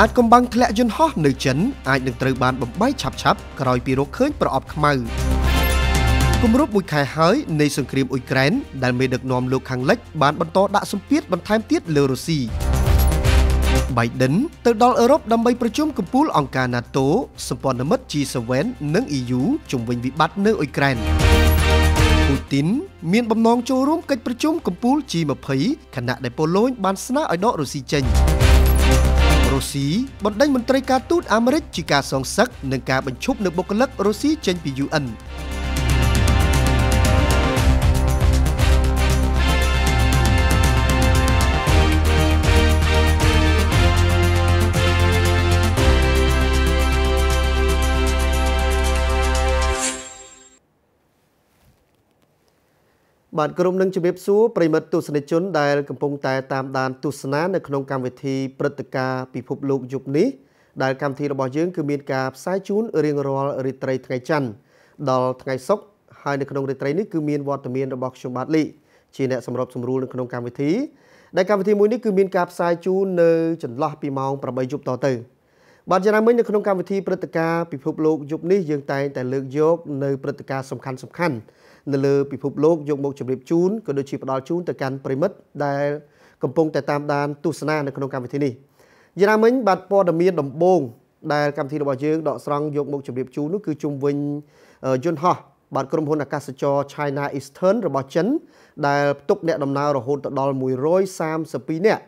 អាចកំបាំងធ្លាក់យន្តហោះនៅចិនអាចនឹងត្រូវបានបំបីឆាប់ឆាប់ក្រោយពីរកឃើញប្រអប់ខ្មៅគម្រប់មួយខែហើយនៃសង្គ្រាមអ៊ុយក្រែនដែលមេដឹកនាំលោកខាងលិចបានបន្តដាក់សម្ពាធបន្ថែមទៀតលើរុស្ស៊ី Biden ទៅដល់អឺរ៉ុបដើម្បីប្រជុំកំពូលអង្គការ NATO សម្ព័ន្ធមិត្ត G7 និង EU ជំវិញវិបត្តិនៅអ៊ុយក្រែនពូទីនមានបំណងចូលរួមកិច្ចប្រជុំកំពូល G20 ខណៈដែលប៉ូឡូញបានស្នើឲ្យដករុស្ស៊ីចេញ។រុស្ស៊ីបណ្ដេញមន្ត្រីការទូតអាមេរិកជាការសងសឹកនិងការបញ្ឈប់នៅបុគ្គលិករុស្ស៊ីចេញពី UN បាទក្រុមនឹងជម្រាបសួរប្រិមិត្តទស្សនិកជនដែលកំពុងតែតាមដានទស្សនានៅក្នុងកម្មវិធីព្រឹត្តិការណ៍ពិភពលោកយប់នេះដែលកម្មវិធីរបស់យើងគឺមានការផ្សាយជូនរៀងរាល់រាត្រីថ្ងៃច័ន្ទដល់ថ្ងៃសុក្រហើយនៅក្នុងរាត្រីនេះគឺមានវត្តមានរបស់ខ្ញុំបាទលីជាអ្នកសម្របសម្រួលនៅក្នុងកម្មវិធីដែលកម្មវិធីមួយនេះគឺមានការផ្សាយជូននៅចន្លោះពីម៉ោង8យប់តទៅបាទយ៉ាងណាមិញនៅក្នុងកម្មវិធីព្រឹត្តិការណ៍ពិភពលោកយប់នេះយើងតែងតែលើកយកនៅព្រឹត្តិការណ៍សំខាន់សំខាន់នៅលើពិភពលោកយកមកជម្រាបជូនក៏ដូចជាផ្ដល់ជូនទៅកាន់ប្រិមិត្តដែល កំពុងតែតាមដានទស្សនានៅក្នុងកម្មវិធីនេះយ៉ាងណាមិញ បាទព័ត៌មានដំបូងដែលកម្មវិធីរបស់យើងដកស្រង់យកមកជម្រាបជូននោះគឺជុំវិញយន្តហោះបាទក្រុមហ៊ុនអាកាសចរ China Eastern របស់ចិន ដែលផ្ទុកអ្នកដំណើររហូតដល់132នាក់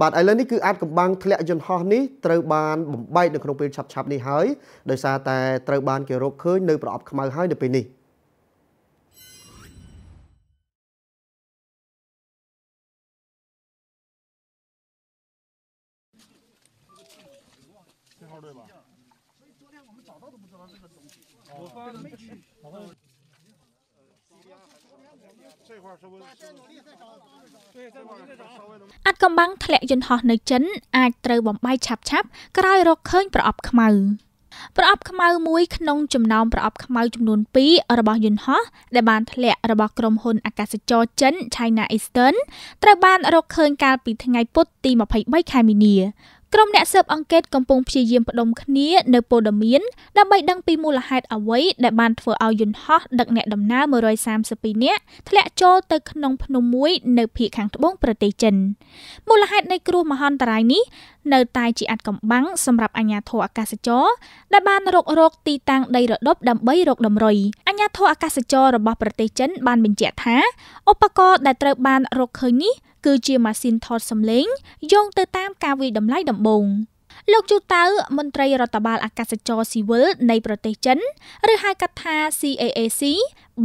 បាទឥឡូវនេះគឺអាចកំបាំងធ្លាក់យន្តហោះនេះត្រូវបានបំបែកនៅក្នុងពេលឆាប់ៗនេះហើយដោយសារតែត្រូវបានគេរកឃើញនៅប្រអប់ខ្មៅហើយនៅពេលនេះ។我发没去。អាចកំបាំងធ្លាក់យន្តហោះនៅ ចិនអាចត្រូវបំបីឆាប់ឆាប់ ក្រោយរកឃើញប្រអប់ខ្មៅ ប្រអប់ខ្មៅមួយក្នុងចំណោមប្រអប់ខ្មៅចំនួន2របស់យន្តហោះដែលបានធ្លាក់របស់ក្រុមហ៊ុនអាកាសចរចិន China Eastern ត្រូវបាន រកឃើញកាលពីថ្ងៃពុធទី23ខែមីនាក្រុមអ្នកស៊ើបអង្កេតកំពុងព្យាយាមផ្ដុំគ្នានៅព័ត៌មានដើម្បីដឹងពីមូលហេតុអ្វីដែលបានធ្វើឲ្យយន្តហោះដឹកអ្នកដំណើរ132នាក់ធ្លាក់ចូលទៅក្នុងភ្នំមួយនៅភូមិខាងត្បូងប្រទេសចិនមូលហេតុនៃគ្រោះមហន្តរាយនេះនៅតែជាអាចកំបាំងសម្រាប់អាជ្ញាធរអាកាសចរដែលបានរករកទីតាំងដីរដប់ដើម្បីរកដំរុយអាជ្ញាធរអាកាសចររបស់ប្រទេសចិនបានបញ្ជាក់ថាឧបករណ៍ដែលត្រូវបានរកឃើញនេះគឺជាម៉ាស៊ីនថតសំឡេងយោងទៅតាមការវាយតម្លៃដំបូង។លោកជូតៅ មន្ត្រីរដ្ឋបាលអាកាសចរស៊ីវិលនៃប្រទេសចិនឬហៅកាត់ថា CAAC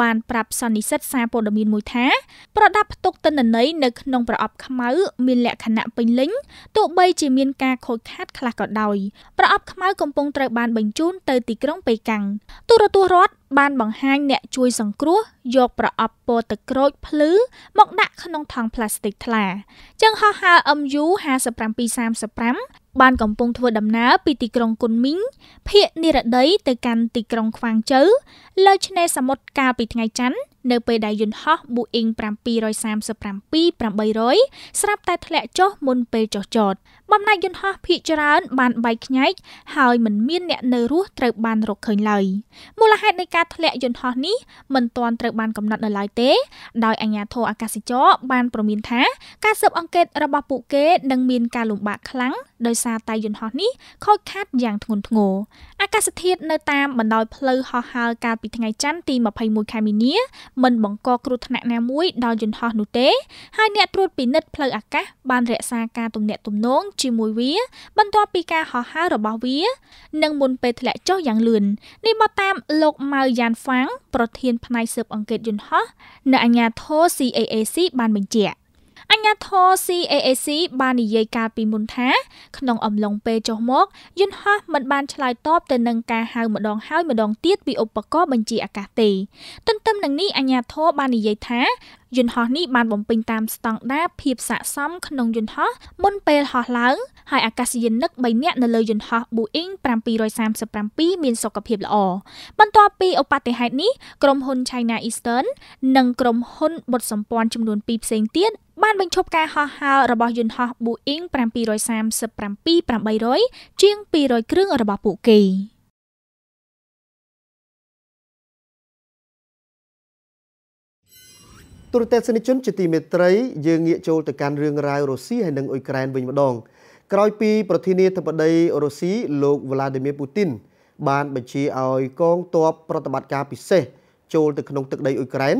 បានប្រាប់សន្និសិទសារព័ត៌មានមួយថាប្រដាប់ផ្ទុកទិន្នន័យនៅក្នុងប្រអប់ខ្មៅមានលក្ខណៈពេញលេញទោះបីជាមានការខូចខាតខ្លះក៏ដោយប្រអប់ខ្មៅកំពុងត្រូវ បានបញ្ជូនទៅទីក្រុងប៉េកាំងទូរទស្សន៍រដ្ឋបានបង្ហាញអ្នក ជួយសង្គ្រោះយក ប្រអប់ពណ៌ទឹកក្រូចភ្លឺមកដាក់ក្នុងថង់ផ្លាស្ទិកថ្លាចឹងហោះហើរ MU 5735បានកំពុងធ្វើដំណើរពីទីក្រុងគុនមីងភៀកនិរដីទៅកាន់ទីក្រុងខ្វាងជូវលើឆ្នេរសមុទ្រកាលពីថ្ងៃច័ន្ទនៅពេលដែលយន្តហោះ Boeing 737-800ស្រាប់តែធ្លាក់ចុះមុនពេលចុះចតបំណាច់យន្តហោះភីច្រើនបានបែកខ្ញែកហើយមិនមានអ្នកនៅរស់ត្រូវបានរកឃើញឡើយមូលហេតុនៃការធ្លាក់យន្តហោះនេះមិនទាន់ត្រូវបានកំណត់នៅឡើយទេ ដោយអាជ្ញាធរអាកាសចរបានប្រមានថាការស៊ើបអង្កេតរបស់ពួកគេនឹងមានការលំបាកខ្លាំងដោយសារតែយន្តហោះនេះខូចខាតយ៉ាងធ្ងន់ធ្ងរអាកាសធាតុនៅតាមបណ្ដោយផ្លូវហោះហើរកាលពីថ្ងៃច័ន្ទទី21ខែមីនាមិនបង្កគ្រោះថ្នាក់ណាមួយដល់យន្តហោះនោះទេ ហើយអ្នកត្រួតពិនិត្យផ្លូវអាកាសបានរក្សាការទំនាក់ទំនងជាមួយវា បន្ទាប់ពីការហោះហើររបស់វានិងមុនពេលធ្លាក់ចុះយ៉ាងលឿននេះមកតាមលោកម៉ៅយ៉ានហ្វាំងប្រធានផ្នែកស៊ើបអង្កេតយន្តហោះនៅអាជ្ញាធរ CAAC បានបញ្ជាក់អញ្ញាធរ CAAC បាននិយាយកាលពីមុនថាក្នុងអំឡុងពេលចុះមក យន្តហោះមិនបានឆ្លើយតបទៅនឹងការហៅម្ដងហើយម្ដងទៀតពីឧបករណ៍បញ្ជាអាកាសទេទន្ទឹមនឹងនេះអញ្ញាធរបាននិយាយថាយន្តហោះនេះបានបំពេញតាមស្តង់ដារភាពស័ក្តិសម ក្នុងយន្តហោះមុនពេលហោះឡើងហើយអាកាសយានិក3នាក់នៅលើយន្តហោះ Boeing 737មានសុខភាពល្អបន្ទាប់ពីឧបតិហេតុនេះក្រុមហ៊ុន China Eastern និងក្រុមហ៊ុនបុតសម្ព័ន្ធចំនួន2ផ្សេងទៀតបានបញ្ឈប់ការហោះហើររបស់យន្តហោះ Boeing 737-800ជាង200គ្រឿងរបស់ពួកគេទូរទស្សនិកជនជាទីមេត្រីយើងងាកចូលទៅកាន់រឿងរ៉ាវរុស្ស៊ីហើយនិងអ៊ុយក្រែនវិញម្ដងក្រោយពីប្រធានាធិបតីរុស្ស៊ីលោក Vladimir Putin បានបញ្ជាឲ្យកងទ័ពប្រតិបត្តិការពិសេសចូលទៅក្នុងទឹកដីអ៊ុយក្រែន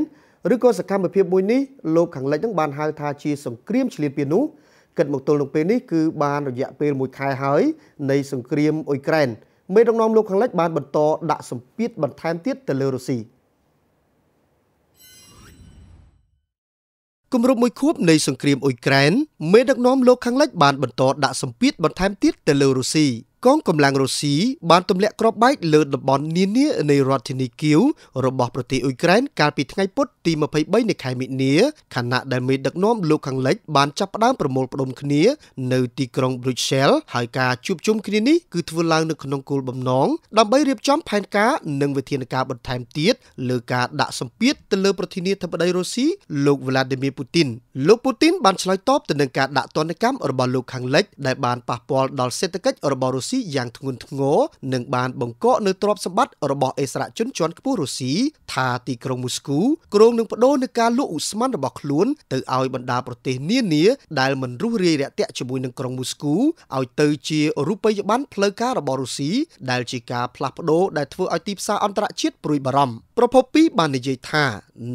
ឬក៏សកម្មភាពមួយនេះលោកខាងលិចនឹងបានហៅថាជាសង្គ្រាមឈ្លានពាននោះគិតមកទល់នឹងពេលនេះគឺបានរយៈពេល1ខែហើយ នៃសង្គ្រាមអ៊ុយក្រែនមេដឹកនាំលោកខាងលិចបានបន្តដាក់សម្ពាធបន្ថែមទៀតទៅលើរុស្ស៊ីគម្រប់មួយខួបនៃសង្គ្រាមអ៊ុយក្រែនមេដឹកនាំលោកខាងលិចបានបន្តដាក់សម្ពាធបន្ថែមទៀតទៅលើរុស្ស៊ីកងកម្លាំងរុស្ស៊ីបានទម្លាក់គ្រាប់បែកលើតំបន់នានានៃរដ្ឋធានីគៀវរបស់ប្រទេសអ៊ុយក្រែនកាលពីថ្ងៃពុធទី23នៃខែមិនិលខណៈដែលមេដឹកនាំលោកខាងលិច បានចាប់ផ្ដើមប្រមូលផ្ដុំគ្នានៅទីក្រុង Brussels ហើយការជួបជុំគ្នានេះគឺធ្វើឡើងនៅក្នុងគោលបំណងដើម្បីរៀបចំ ផែនការនិងវិធានការបន្ថែមទៀតលើការដាក់សម្ពាធទៅលើប្រធានាធិបតីរុស្ស៊ីលោក Vladimir Putin លោក Putin បានឆ្លើយតបទៅនឹងការដាក់ទណ្ឌកម្មរបស់លោកខាងលិចដែលបានប៉ះពាល់ដល់សេដ្ឋកិច្ចរបស់រុស្ស៊ីស៊ីយ៉ាងធ្ងន់ធ្ងរនិងបានបង្កកនៅទ្រព្យសម្បត្តិរបស់អិសរាជជនជាន់ខ្ពស់រុស្ស៊ីថាទីក្រុងមូស្គូក្រុងនឹងបដូរនឹងការលក់ឧស្ម័នរបស់ខ្លួនទៅឲ្យបណ្ដាប្រទេស នានា ដែលមិនរុះរាយរាក់ទាក់ជាមួយនឹងក្រុងមូស្គូឲ្យទៅជារូបិយប័ណ្ណផ្លូវការរបស់រុស្ស៊ីដែលជាការផ្លាស់ប្ដូរដែលធ្វើឲ្យទីផ្សារអន្តរជាតិព្រួយបារម្ភប្រពន្ធពីរបាននិយាយថា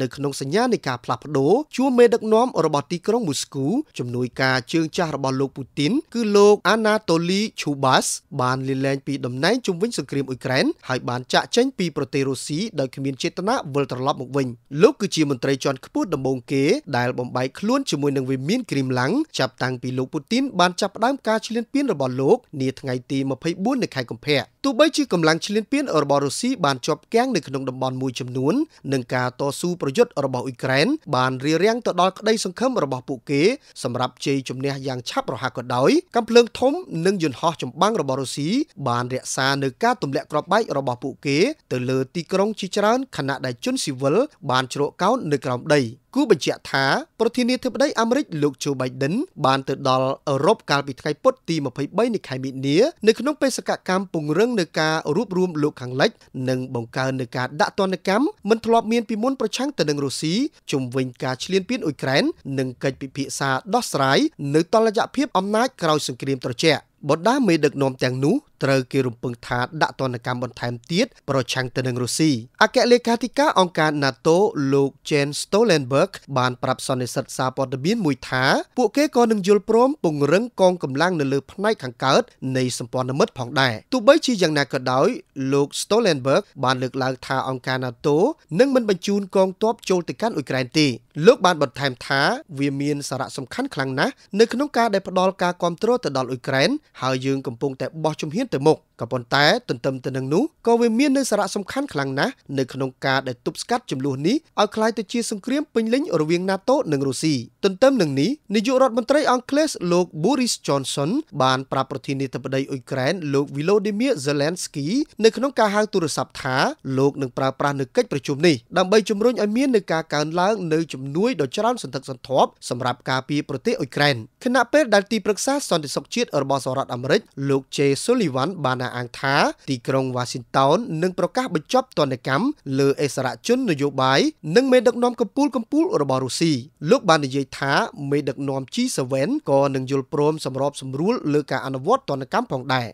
នៅក្នុងសញ្ញានៃការផ្លាស់ប្ដូរជួមេដឹកនាំ របស់ទីក្រុងមូស្គូជំនួយការជើងចាស់របស់លោកពូទីន គឺលោកអាណាតូលីឈូបាសបានលាលែងពីតំណែងជំវិញសង្គ្រាមអ៊ុយក្រែនហើយបានចាក់ចែងពីប្រទេសរុស្ស៊ីដោយគ្មានចេតនាវិលត្រឡប់មកវិញលោកគឺជាមន្ត្រីជាន់ខ្ពស់ដំបូងគេដែលបំបែកខ្លួនជាមួយនឹងវិមានគ្រីមឡាំងចាប់តាំងពីលោកពូទីនបានចាប់ផ្ដើមការឈ្លានពានរបស់លោកនាថ្ងៃទី24នៃខែកុម្ភៈទោះបីជាកម្លាំងឈ្លានពានរបស់រុស្ស៊ីបានជាប់គាំងនៅក្នុងតំបន់មួយចំនួននិងការតស៊ូប្រយុទ្ធរបស់អ៊ុយក្រែនបានរារាំងទៅដល់ក្តីសង្ឃឹមរបស់ពួកគេសម្រាប់ជ័យជំនះយ៉ាងឆាប់រហ័សក៏ដោយ កំភ្លើងធំនិងយន្តហោះចម្បាំងរបស់រុស្ស៊ីបានរក្សានៅការទម្លាក់គ្រាប់បែករបស់ពួកគេទៅលើទីក្រុងជាច្រើនខណៈដែលជនស៊ីវិលបានជ្រកកោននៅក្រោមដីគូបញ្ជាក់ថា ប្រធានាធិបតីអាមេរិកលោកជូបៃដិន បានទៅដល់អឺរ៉ុបកាលពីថ្ងៃពុធទី23នៃខែមិនិលនៅក្នុងបេសកកម្មពង្រឹងនៃការរួបរวมលោកខាងលិចនិងបង្កើននៃការដាក់ទណ្ឌកម្មមិនធ្លាប់មានពីមុនប្រឆាំងទៅនឹងរុស្ស៊ីជំវិញការឈ្លានពានអ៊ុយក្រែននិងកិច្ចពិភាក្សាដោះស្រាយនៅតុល្យភាពអំណាចក្រោយសង្គ្រាមត្រជាក់បណ្ដាមេដឹកនាំទាំងនោះត្រូវគេរំពឹងថាដាក់ទណ្ឌកម្មបន្ថែមទៀតប្រឆាំងទៅនឹងរុស្ស៊ីអគ្គលេខាធិការអង្គការ NATO លោក Jens Stoltenberg បានប្រាប់សន្និសីទសារព័ត៌មានមួយថាពួកគេក៏នឹងយល់ព្រមពង្រឹងកងកម្លាំងនៅលើផ្នែកខាងកើតនៃសម្ព័ន្ធមិត្តផងដែរទោះបីជាយ៉ាងណាក៏ដោយលោក Stoltenberg បានលើកឡើងថាអង្គការ NATO នឹងមិនបញ្ជូនកងទ័ពចូលទៅកាន់អ៊ុយក្រែនទេលោកបានបន្ថែមថាវាមានសារៈសំខាន់ខ្លាំងណាស់នៅក្នុងការដែលផ្ដល់ការគ្រប់គ្រងទៅដល់អ៊ុយក្រែនហើយយើងកំពុងតែបោះជំហានទៅមុខក៏ប៉ុន្តែទន្ទឹមទៅនឹងនោះក៏វាមាននៅសារៈសំខាន់ខ្លាំងណាស់នៅក្នុងការដែលទប់ស្កាត់ចំនួននេះឲ្យក្លាយទៅជាសង្គ្រាមពេញលេញរវាង NATO និងរុស្ស៊ីទន្ទឹមនឹងនេះនាយករដ្ឋមន្ត្រីអង់គ្លេសលោក Boris Johnson បានប្រាប់ប្រធានាធិបតីអ៊ុយក្រែនលោក Volodymyr Zelensky នៅក្នុងការហៅទូរស័ព្ទថាលោកនឹងប្រើប្រាស់នៅកិច្ចប្រជុំនេះដើម្បីជំរុញឲ្យមាននឹងការកើនឡើងនៅជំនួយដ៏ច្រើនសន្ធឹកសន្ធាប់សម្រាប់ការពារប្រទេសអ៊ុយក្រែនខណៈពេលដែលទីប្រឹក្សាសន្តិសុខជាតិរបស់សហរដ្ឋអាមេរិកលោក Jay Sullivan បានអះអាងថាទីក្រុង Washington នឹងប្រកាសបញ្ចប់ទណ្ឌកម្មលើអិសរាជជននយោបាយនិងមេដឹកនាំកំពូលកំពូលរបស់រុស្ស៊ីលោកបាននិយាយថាមេដឹកនាំ G7 ក៏នឹងយល់ព្រមសម្របសម្រួល លើការអនុវត្តទណ្ឌកម្មផងដែរ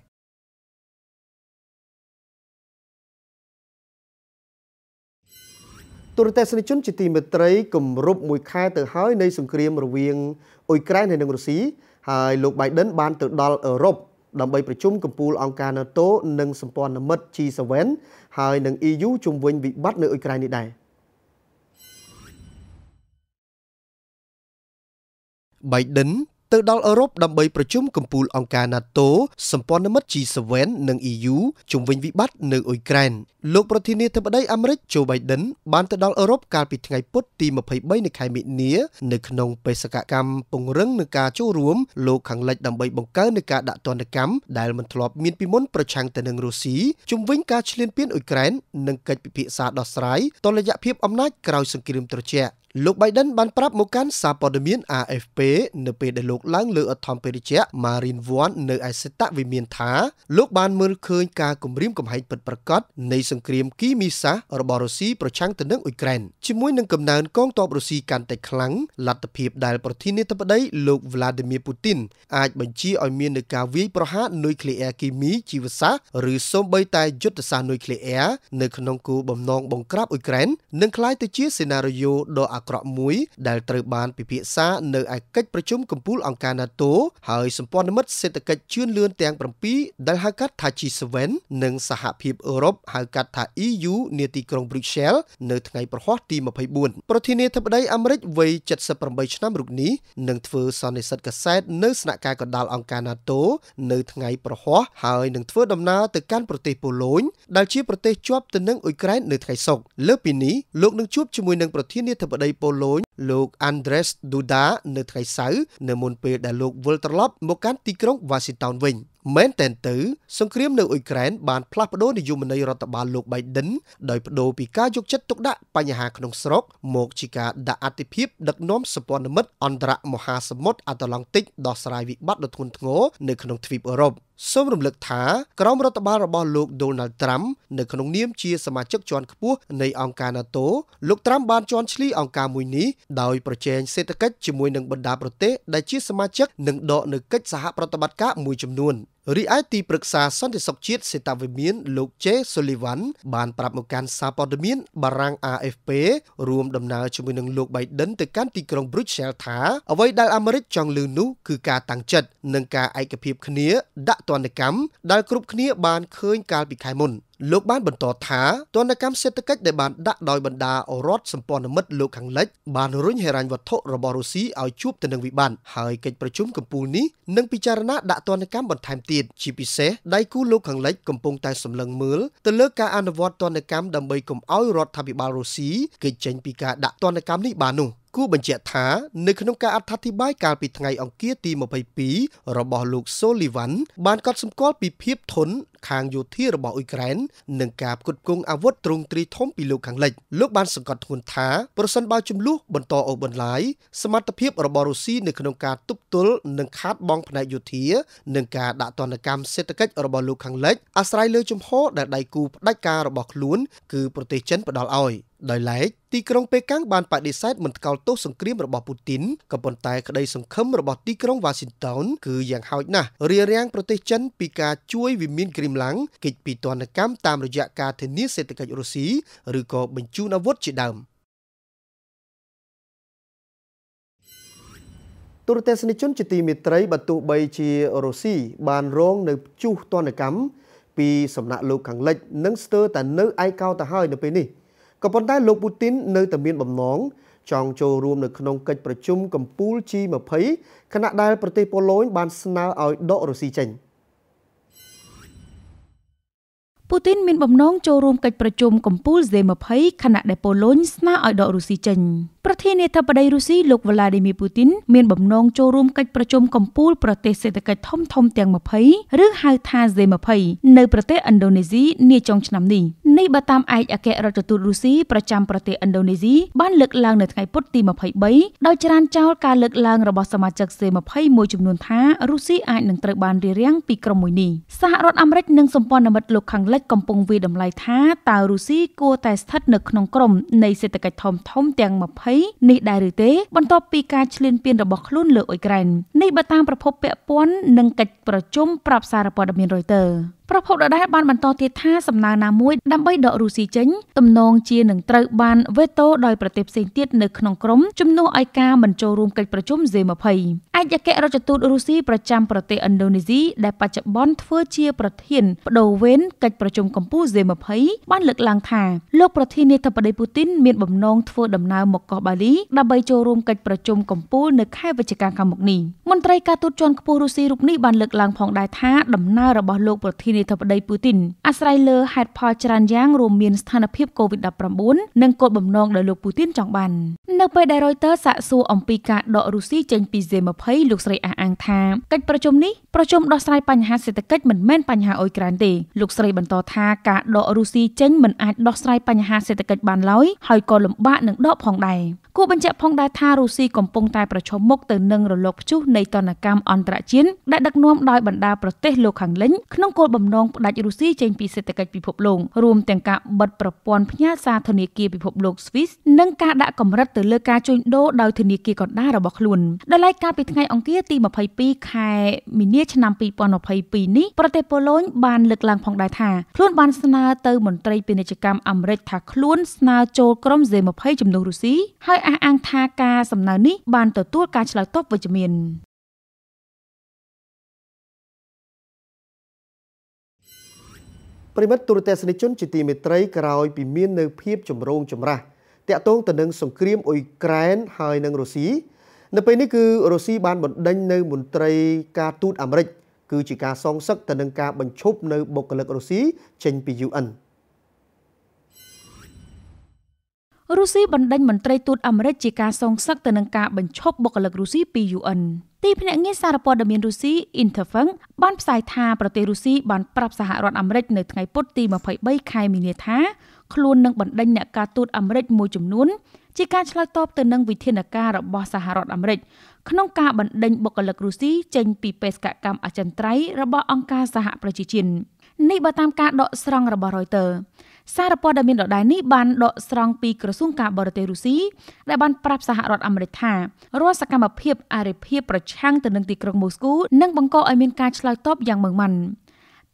ទូរទស្សនិកជនជាទីមេត្រីគម្រប់មួយខែ ទៅហើយនៃសង្គ្រាមរវាងអ៊ុយក្រែនហើយនិងរុស្ស៊ីហើយលោក Biden បានទៅដល់អឺរ៉ុបដើម្បីប្រជុំកំពូលអង្គការ NATO និងសម្ព័ន្ធមិត្ត G7 ហើយនិង EU ជំវិញវិបត្តិនៅអ៊ុយក្រែននេះដែរ។ Biden ទៅដល់អឺរ៉ុបដើម្បីប្រជុំកំពូលអង្គការ NATO សម្ព័ន្ធមិត្ត G7 និង EU ជុំវិញវិបត្តិនៅអ៊ុយក្រែនលោកប្រធានាធិបតីអាមេរិក Joe Biden បានទៅដល់អឺរ៉ុបកាលពីថ្ងៃពុធទី23នៃខែមិនិនានៅក្នុងបេសកកម្មពង្រឹងនឹងការចូលរួមលោកខាងលិចដើម្បីបង្កើននឹងការដាក់ទណ្ឌកម្មដែលមិនធ្លាប់មានពីមុនប្រឆាំងទៅនឹងរុស្ស៊ីជំវិញការឈ្លានពានអ៊ុយក្រែននិងកិច្ចពិភាក្សាដោះស្រាយតុល្យភាពអំណាចក្រោយសង្គ្រាមត្រជាក់លោក Biden បានប្រាប់មកកាន់សារព័ត៌មាន AFP នៅ ពេលដែលលោកឡើងលើអធិបតេយ្យ Marine One នៅឯសេតវិមានថា លោកបានមើលឃើញការគំរាមកំហែងពិតប្រាកដនៃសង្គ្រាមគីមីសារបស់រុស្ស៊ីប្រឆាំងទៅនឹងអ៊ុយក្រែនជាមួយនឹងកំណើនកងទ័ពរុស្ស៊ីកាន់តែខ្លាំងលទ្ធភាពដែល ប្រធានាធិបតីលោក Vladimir Putin អាចបញ្ជាឲ្យមាននឹងការវាយប្រហារនុយក្លេអ៊ែរគីមីជីវសាស្ត្រឬសូម្បីតែយុទ្ធសាស្ត្រនុយក្លេអ៊ែរនៅក្នុងគោលបំណងបង្ក្រាបអ៊ុយក្រែននឹងក្លាយទៅជាសេណារីយ៉ូដ៏អាក្រក់មួយដែលត្រូវបានពិភាក្សានៅឯកិច្ចប្រជុំកម្ពុជាអង្គការ NATO ហើយសម្ព័ន្ធមិត្តសេដ្ឋកិច្ចជឿនលឿនទាំង7ដែលហៅកាត់ថា G7 និងសហភាពអឺរ៉ុបហៅកាត់ថា EU នាទីក្រុង Brussels នៅថ្ងៃប្រហ័សទី24ប្រធានាធិបតីអាមេរិកវ័យ78ឆ្នាំរូបនេះនឹងធ្វើសន្និសីទកសែតនៅ ស្នាក់ការកណ្ដាលអង្គការ NATO នៅថ្ងៃប្រហ័សហើយនឹងធ្វើដំណើរទៅកាន់ប្រទេសប៉ូឡូញដែលជាប្រទេសជាប់ទៅនឹងអ៊ុយក្រែននៅថ្ងៃសុក្រលើពីនេះលោកនឹងជួបជាមួយនឹងប្រធានាធិបតីប៉ូឡូញលោក Andres Duda នៅថ្ងៃសៅរ៍នៅមុនពេលដែលលោកវិលត្រឡប់មកកាន់ទីក្រុង Washington វិញ។មែនតែនទៅសង្គ្រាមនៅអ៊ុយក្រែនបានផ្លាស់ប្តូរនយោបាយរដ្ឋបាលលោកបៃដិន ដោយបដូរពីការយកចិត្តទុកដាក់បញ្ហាក្នុងស្រុកមកជាការដាក់អតិភិបដឹកនាំសម្ព័ន្ធមិត្តអន្តរមហាសមុទ្រអាត្លង់តិកដោះស្រាយវិបត្តិដ៏ធ្ងន់ធ្ងរនៅក្នុងទ្វីបអឺរ៉ុបសូមរំលឹកថាក្រមរដ្ឋបាលរបស់លោក Donald Trump នៅក្នុងនាមជាសមាជិកជាន់ខ្ពស់នៃអង្គការ NATO លោក Trump បានជន់ឈ្លីអង្គការមួយនេះដោយប្រជែងសេដ្ឋកិច្ចជាមួយនឹងបណ្ដាប្រទេសដែលជាសមាជិកនិងដកនៅកិច្ចសហប្រតិបត្តិការមួយចំនួន។រីឯទីប្រឹក្សាសន្តិសុខជាតិសេតាវិមាន លោកជេសូលីវ៉ាន់បានប្រាប់មកកាន់សារព័ត៌មានបារាំង AFP រួមដំណើរជាមួយនឹងលោកបៃដិនទៅកាន់ទីក្រុង Brussels ថាអ្វីដែលអាមេរិកចង់លឺនោះគឺការតាំងចិត្តនិងការឯកភាព គ្នាដាក់ទណ្ឌកម្មដែលគ្រប់គ្នា បានឃើញកាលពីខែមុន។លោកបានបន្តថាទណ្ឌកម្មសេដ្ឋកិច្ចដែលបានដាក់ដោយបណ្ដារដ្ឋសម្ព័ន្ធមិត្តលោកខាងលិចបានរុញហិរញ្ញវត្ថុរបស់រុស្ស៊ីឲ្យជួបទៅនឹងវិបត្តិហើយកិច្ចប្រជុំកំពូលនេះនឹងពិចារណាដាក់ទណ្ឌកម្មបន្ថែមទៀតជាពិសេសដៃគូលោកខាងលិចកំពុងតែសម្លឹងមើលទៅលើការអនុវត្តទណ្ឌកម្មដើម្បីកុំឲ្យរដ្ឋាភិបាលរុស្ស៊ីគេចចេញពីការដាក់ទណ្ឌកម្មនេះបាននោះគួរបញ្ជាក់ថានៅក្នុងការអត្ថាធិប្បាយកាលពីថ្ងៃអង្គារទី22របស់លោកសូលីវ៉ាន់បានកត់សម្គាល់ពីភាពធន់ខាងយោធារបស់អ៊ុយក្រែននិងការផ្គត់ផ្គង់អាវុធទ្រង់ទ្រីធំពីលោកខាងលិចលោកបានសង្កត់ធ្ងន់ថាប្រសិនបើចំនួនបន្តអូបន្លាយសមត្ថភាពរបស់រុស្ស៊ីនៅក្នុងការទប់ទល់និងខាតបង់ផ្នែកយោធានិងការដាក់ទណ្ឌកម្មសេដ្ឋកិច្ចរបស់លោកខាងលិចអាស្រ័យលើជំហរដែលដៃគូផ្ដាច់ការរបស់ខ្លួនគឺប្រទេសចិនផ្ដល់ឲ្យដោយឡែកទីក្រុងប៉េកាំងបានបដិសេធមិនថ្កោលទោសសង្គ្រាមរបស់ពូទីនក៏ប៉ុន្តែក្តីសង្ឃឹមរបស់ទីក្រុងវ៉ាស៊ីនតោនគឺយ៉ាងហោចណាស់រារាំងប្រទេសចិនពីការជួយវិមានគ្រីមកម្លាំងគេចពីទណ្ឌកម្មតាមរយៈការធានាសេដ្ឋកិច្ចរុស្ស៊ីឬក៏បញ្ជូនអាវុធជាដើម។ទូរទស្សនិកជនជាទីមេត្រីបើទោះបីជារុស្ស៊ីបានរងនៅជួសទណ្ឌកម្មពីសំណាក់លោកខាងលិចនិងស្ទើរតែនៅឯកោទៅហើយនៅពេលនេះក៏ប៉ុន្តែលោកពូទីននៅតែមានបំណងចង់ចូលរួមនៅក្នុងកិច្ចប្រជុំកម្ពុជា G20 ខណៈដែលប្រទេសប៉ូឡូញបានស្នើឲ្យដករុស្ស៊ីចេញ។ពូទីនមានបំណងចូលរួមកិច្ចប្រជុំកំពូល Z20 ខណៈដែលប៉ូឡូញស្នើឲ្យដករុស្ស៊ីចេញ។ប្រធានាធិបតីរុស្ស៊ីលោកវ្លាឌីមៀពូទីនមានបំណងចូលរួមកិច្ចប្រជុំកំពូលប្រទេសសេដ្ឋកិច្ចធំៗទាំង20ឬហៅថា G20 នៅប្រទេសឥណ្ឌូនេស៊ីនាចុងឆ្នាំនេះនេះបើតាមឯកអគ្គរដ្ឋទូតរុស្ស៊ីប្រចាំប្រទេសឥណ្ឌូនេស៊ីបានលើកឡើងនៅថ្ងៃពុធទី23ដោយច្រានចោលការលើកឡើងរបស់សមាជិក G20 មួយចំនួនថារុស្ស៊ីអាចនឹងត្រូវបានរារាំងពីក្រុមមួយនេះសហរដ្ឋអាមេរិកនិងសម្ព័ន្ធមិត្តលោកខាងលិចកំពុងវាតម្លៃថាតើរុស្ស៊ីគួរតែស្ថិតនៅក្នុងក្រុមនៃសេដ្ឋកិច្ចធំៗទាំង20យនេះដែរឬទេបន្ទាប់ពីការឈ្លានពានរបស់ខ្លួនលើអ៊ុយក្រែននេះបើតាមប្រភពពាក់ព័ន្ធនឹងកិច្ចប្រជុំប្រាប់សារព័ត៌មាន Reuters ប្រភពដដែលបានបន្តទៀតថាសំណើណាមួយដើម្បីដករុស្ស៊ីចេញទំនងជានឹងត្រូវបានវេតូដោយប្រទេសផ្សេងទៀតនៅក្នុងក្រុមជំនួសឲ្យការមិនចូលរួមកិច្ចប្រជុំ G20 ឯកអគ្គរដ្ឋទូតរុស្ស៊ីប្រចាំប្រទេសឥណ្ឌូនេស៊ីដែលបច្ចុប្បន្នធ្វើជាប្រធានបដូវវេនកិច្ចប្រជុំកម្ពុជា G20 បានលើកឡើងថាលោកប្រធានាធិបតីពូទីនមានបំណងធ្វើដំណើរមកកោះបាលីដើម្បីចូលរួមកិច្ចប្រជុំកម្ពុជានៅខែវិច្ឆិកាខាងមុខនេះមន្ត្រីការទូតជាន់ខ្ពស់រុស្ស៊ីរូបនេះបានលើកឡើងផងដែរថាដំណើររបស់លោកប្រធានានាធិបតីពូទីនអាស្រ័យលើហេតុផលច្រើនយ៉ាងរួមមានស្ថានភាព COVID-19 និងគោលបំណងដែលលោកពូទីនចង់បាននៅពេលដែល Reuters សាកសួរអំពីការដករុស្ស៊ីចេញពី G20 លោកស្រីអះអាងថាកិច្ចប្រជុំនេះប្រជុំដោះស្រាយបញ្ហាសេដ្ឋកិច្ចមិនមែនបញ្ហាអ៊ុយក្រែនទេលោកស្រីបន្តថាការដករុស្ស៊ីចេញមិនអាចដោះស្រាយបញ្ហាសេដ្ឋកិច្ចបានឡើយហើយក៏លំបាកនឹងដកផងដែរគួរបញ្ជាក់ផងដែរថារុស្ស៊ីកំពុងតែប្រឈមមុខទៅនឹងរលកព្យុះនៃតនកម្មអន្តរជាតិដែលដឹកនាំដោយបណ្ដាប្រទេសលោកខាងលិចក្នុងគោលបំណងផ្ដាច់រុស្ស៊ីចេញពីសេដ្ឋកិច្ចពិភពលោករួមទាំងការបិទប្រព័ន្ធផ្ញើសារធនាគារពិភពលោក Swiss និងការដាក់កម្រិតទៅលើការជួញដូរដោយធនាគារកណ្ដាលរបស់ខ្លួនដោយឡែកកាលពីថ្ងៃអង្គារទី22ខែមីនាឆ្នាំ2022នេះប្រទេសប៉ូឡូញបានលើកឡើងផងដែរថាខ្លួនបានស្នើទៅមន្ត្រីពាណិជ្ជកម្មអាមេរិកថាខ្លួនស្នើចូលក្រុម G20 ជំនួសរុស្ស៊ីហើយអះអាងថាការសំណើនេះបានទទួលការឆ្លើយតបវិជ្ជមានប្រិមិត្តទូរទស្សនិកជនជាទីមេត្រីក្រោយពីមាននៅភាពចម្រូងចម្រាសតាក់ទងទៅនឹងសង្គ្រាមអ៊ុយក្រែនហើយនឹងរុស្ស៊ីនៅពេលនេះគឺរុស្ស៊ីបានបណ្ដេញនៅមន្ត្រីការទូតអាមេរិកគឺជាការសងសឹកទៅនឹងការបញ្ឈប់នៅបុគ្គលិករុស្ស៊ីចេញពី UN ។រុស្ស៊ីបណ្ដេញមន្ត្រីទូតអាមេរិកជាការសងសឹកទៅនឹងការបញ្ឈប់បុគ្គលិករុស្ស៊ីពី UN ទីភ្នាក់ងារសារព័ត៌មានរុស្ស៊ី Interfax បានផ្សាយថាប្រទេសរុស្ស៊ីបានប្រាប់សហរដ្ឋអាមេរិកនៅថ្ងៃពុធទី23ខែមីនាថាខ្លួននឹងបណ្ដេញអ្នកការទូតអាមេរិកមួយចំនួនជាការឆ្លើយតបទៅនឹងវិធានការរបស់សហរដ្ឋអាមេរិកក្នុងការបណ្ដេញបុគ្គលិករុស្ស៊ីចេញពីបេសកកម្មអចិន្ត្រៃយ៍របស់អង្គការសហប្រជាជាតិនេះបើតាមការដកស្រង់របស់ Reuters សារព័ត៌មានដដែលនេះបានដកស្រង់ពីក្រសួងការបរទេសរុស្ស៊ីដែលបានប្រាប់សហរដ្ឋអាមេរិកថារាល់សកម្មភាពអរិភាពប្រឆាំងទៅនឹងទីក្រុងម៉ូស្គូនឹងបង្កឲ្យមានការឆ្លើយតបយ៉ាងម៉ឺងម៉ាត់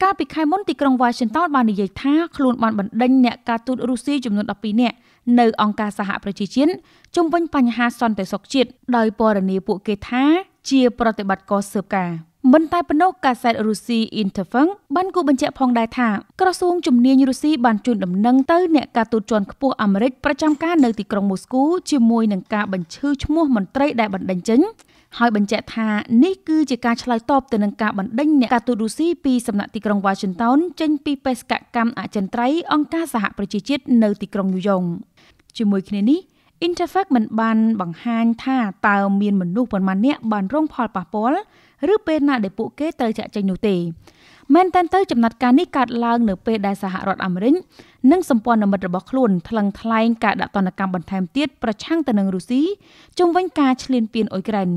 កាលពីខែមុនទីក្រុង Washington បាននិយាយថាខ្លួនបានបណ្ដេញអ្នកការទូតរុស្ស៊ីចំនួន12នាក់នៅអង្គការសហប្រជាជាតិជុំវិញបញ្ហាសន្តិសុខជាតិដោយពណ៌នាពួកគេថាជាប្រតិបត្តិកស៊ើបការណ៍មិនតែប៉ុណ្ណោះកាសែតរុស្ស៊ី Interfung បានគូបញ្ជាក់ផងដែរថាក្រសួងជំនាញរុស្ស៊ីបានជូនដំណឹងទៅអ្នកការទូតជាន់ខ្ពស់អាមេរិកប្រចាំការនៅទីក្រុងមូស្គូជាមួយនឹងការបញ្ឈឺឈ្មោះមន្ត្រីដែលបណ្តេញចេញហើយបញ្ជាក់ថានេះគឺជាការឆ្លើយតបទៅនឹងការបណ្តេញអ្នកការទូតរុស្ស៊ីពីសំណាក់ទីក្រុង Washington ចេញពីបេសកកម្មអចិន្ត្រៃយ៍អង្គការសហប្រជាជាតិនៅទីក្រុងញូវយ៉កជាមួយគ្នានេះ Interfax មិនបានបង្ហាញថាតើមានមនុស្សប៉ុន្មាននាក់បានរង ផលប៉ះពាល់ឬពេលណាដែលពួកគេត្រូវចាក់ចេញនោះទេមែនតើទៅចំណាត់ការនេះកើតឡើងនៅពេលដែលសហរដ្ឋអាមេរិកនិងសម្ព័ន្ធមិត្តរបស់ខ្លួនថ្លឹងថ្លែងការដាក់ទណ្ឌកម្មបន្ថែមទៀតប្រឆាំងទៅនឹងរុស្ស៊ីជុំវិញការឈ្លានពានអ៊ុយក្រែន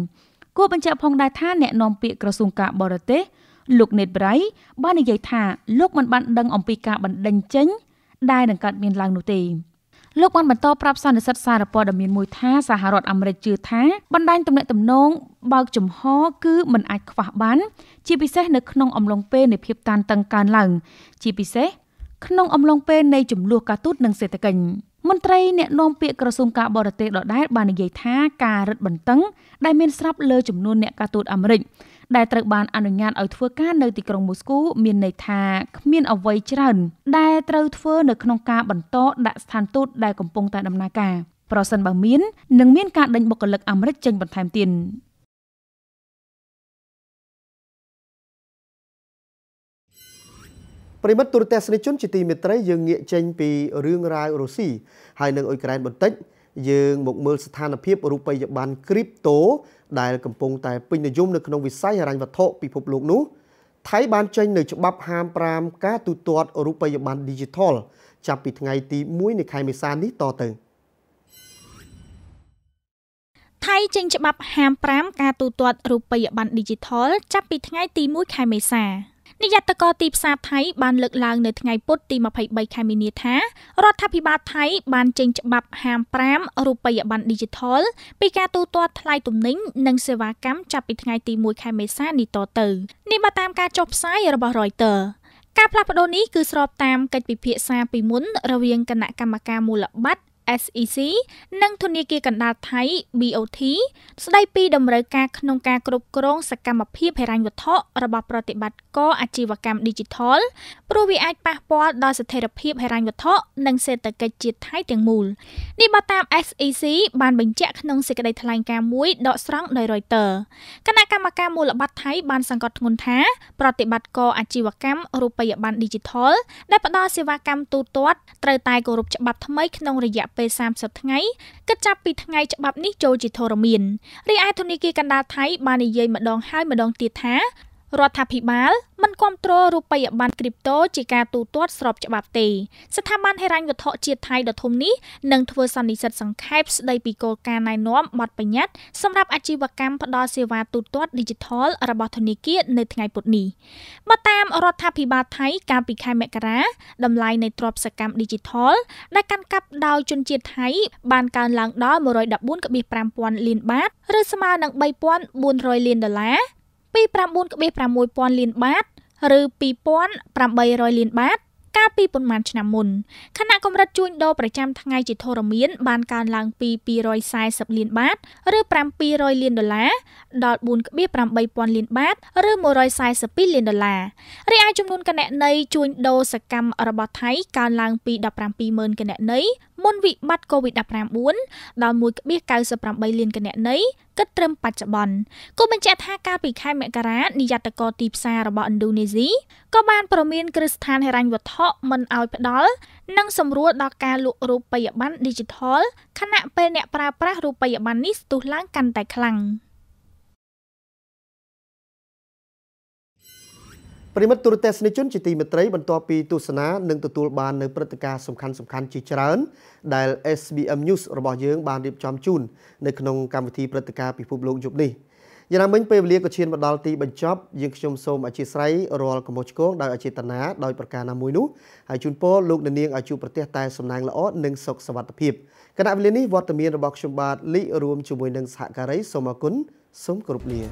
គួរបញ្ជាក់ផងដែរថាអ្នកនាំពាក្យក្រសួងការបរទេសលោកណេតប្រៃបាននិយាយថាលោកមិនបានដឹងអំពីការបណ្តេញចេញដែលនឹងកើតមានឡើងនោះទេលោកបានបន្តប្រាប់សន្និសីទសារព័ត៌មានមួយថាសហរដ្ឋអាមេរិកជឿថាបណ្ដាញទំនាក់ទំនងបើកចំហគឺមិនអាចខ្វះបានជាពិសេសនៅក្នុងអំឡុងពេលនៃភាពតានតឹងកើនឡើងជាពិសេសក្នុងអំឡុងពេលនៃចំនួនកាទូតនិងសេដ្ឋកិច្ចមន្ត្រីអ្នកនាំពាក្យក្រសួងការបរទេសដដែលបាននិយាយថាការរឹតបន្តឹងដែលមានស្រាប់លើចំនួនអ្នកការទូតអាមេរិក ដែលត្រូវបានអនុញ្ញាតឲ្យធ្វើការនៅទីក្រុងមូស្គូមានន័យថាគ្មានអ្វីច្រើនដែលត្រូវធ្វើនៅក្នុងការបន្តដាក់ស្ថានទូតដែលកំពុងតែដំណើរការប្រសិនបើមាននឹងមានការដេញបុគ្គលិកអាមេរិកចេញបន្ថែមទៀតប្រិមិត្តទូរទស្សនិកជនជាទីមេត្រីយើងងាកចេញពីរឿងរ៉ាវរុស្ស៊ីហើយនឹងអ៊ុយក្រែនបន្តិចយើងមកមើលស្ថានភាពរូបិយប័ណ្ណគ្រីបតូដែលកំពុងតែពេញនិយមនៅក្នុងវិស័យហិរញ្ញវត្ថុពិភពលោកនោះថៃ បានចេញនៅច្បាប់ហាមប្រាមការទូទាត់រូបិយប័ណ្ណ Digital ចាប់ពីថ្ងៃទី1នៃខែមេសានេះតទៅថៃចេញច្បាប់ហាមប្រាមការទូទាត់រូបិយប័ណ្ណ Digital ចាប់ពីថ្ងៃទី1ខែមេសានាយត្តកោទីផ្សារថៃបានលើកឡើងនៅថ្ងៃពុធទី23ខែមីនាថារដ្ឋាភិបាលថៃបានចេញច្បាប់ហាម5រូបិយប័ណ្ណ Digital ពីការទូទាត់ថ្លៃទំនិញនិងសេវាកម្មចាប់ពីថ្ងៃទី1ខែមេសានេះតទៅនេះបើតាមការចុះផ្សាយរបស់ Reuters ការផ្លាស់ប្តូរនេះគឺស្របតាមកិច្ចពិភាក្សាពីមុនរវាងគណៈកម្មការមូលបត្រ SEC និងធនាគារកណ្ដាលថៃ BOT ស្ដីពីដំណើរការក្នុងការគ្រប់គ្រង សកម្មភាពហិរញ្ញវត្ថុរបស់ប្រតិបត្តិករអាជីវកម្ម Digital ព្រោះវាអាចប៉ះពាល់ដល់ស្ថិរភាពហិរញ្ញវត្ថុនិងសេដ្ឋកិច្ចជាតិថៃទាំងមូលនេះបើតាម SEC បាន បញ្ជាក់ក្នុងសេចក្តីថ្លែងការណ៍មួយដកស្រង់ដោយ Reuters គណៈកម្មការមូលបត្រថៃបានសង្កត់ធ្ងន់ថាប្រតិបត្តិករអាជីវកម្មរូបិយប័ណ្ណ Digital ដែលផ្ដល់សេវាកម្មទូទាត់ត្រូវតែគោរពច្បាប់ថ្មីក្នុងរយៈពេល30ថ្ងៃគិតចាប់ពីថ្ងៃច្បាប់នេះចូលជាធរមានរីឯធនាគារកណ្ដាលថៃបាននិយាយម្ដងហើយម្ដងទៀតថារដ្ឋាភិបាលមិនគ្រប់គ្រងរូបិយប័ណ្ណគ្រីបតូជាការទូទាត់ស្របច្បាប់ទេ ស្ថាប័នហិរញ្ញវត្ថុជាតិថៃដ៏ធំនេះនឹងធ្វើសន្និសិទសង្ខេបស្ដីពីគោលការណ៍ណែនាំបទបញ្ញត្តិសម្រាប់អាជីវកម្មផ្ដល់សេវាទូទាត់ Digital របស់ធនាគារនៅថ្ងៃ ពុធនេះបើតាមរដ្ឋាភិបាលថៃ កាលពីខែមករាតម្លៃនៃទ្រព្យសកម្ម Digital ដែលកាន់កាប់ដោយជនជាតិថៃបានកើនឡើងដល់114.5ពាន់លានបាតឬស្មើនឹង3400លានដុល្លារពី9.6000លានបាតឬ2800លានបាត កាលពីប៉ុន្មានឆ្នាំមុនខណៈកម្រិតជួញដូរប្រចាំថ្ងៃជាធរមានបានកើនឡើងពី240លានបាតឬ700លានដុល្លារដល់4.8000លានបាតឬ142លានដុល្លាររីឯចំនួនគណនីជួញដូរសកម្មរបស់ថៃកើនឡើងពី170,000គណនីមុនវិបត្តិ COVID-19 ដល់1.98លានគណនីគិតត្រឹមបច្ចុប្បន្នគូបញ្ជាក់ថាកាលពីខែមករានាយន្តករទីផ្សាររបស់ឥណ្ឌូនេស៊ីក៏បានប្រមានគ្រឹះស្ថានហិរញ្ញវត្ថុមិនឲ្យផ្ដាល់និងសម្រួលដល់ការលក់រូបិយប័ណ្ណ Digital ខណៈពេលអ្នកប្រើប្រាស់រូបិយប័ណ្ណនេះស្ទុះឡើងកាន់តែខ្លាំង។ប្រិមិត្តទូរទស្សនិកជនជាទីមេត្រីបន្តពីទស្សនានិងទទួលបាននៅព្រឹត្តិការណ៍សំខាន់សំខាន់ជាច្រើនដែល SBM News របស់យើងបានរៀបចំជូននៅក្នុងកម្មវិធីព្រឹត្តិការណ៍ពិភពលោកយប់នេះយ៉ាងណាមិញពេលវេលាក៏ឈានមកដល់ទីបញ្ចប់យើងខ្ញុំសូមអធិស្ឋានរាល់កម្ពុជាឆ្គងដោយអចេតនាដោយប្រការណាមួយនោះហើយជូនពរលោកអ្នកនាងឲ្យជួបប្រទះតែសំណាង ល្អនិងសុខសវត្ថិភាពគណៈវេលានេះវត្តមានរបស់ខ្ញុំបាទលីរួមជាមួយនឹងសហការីសូមអគុណសូមគោរពលា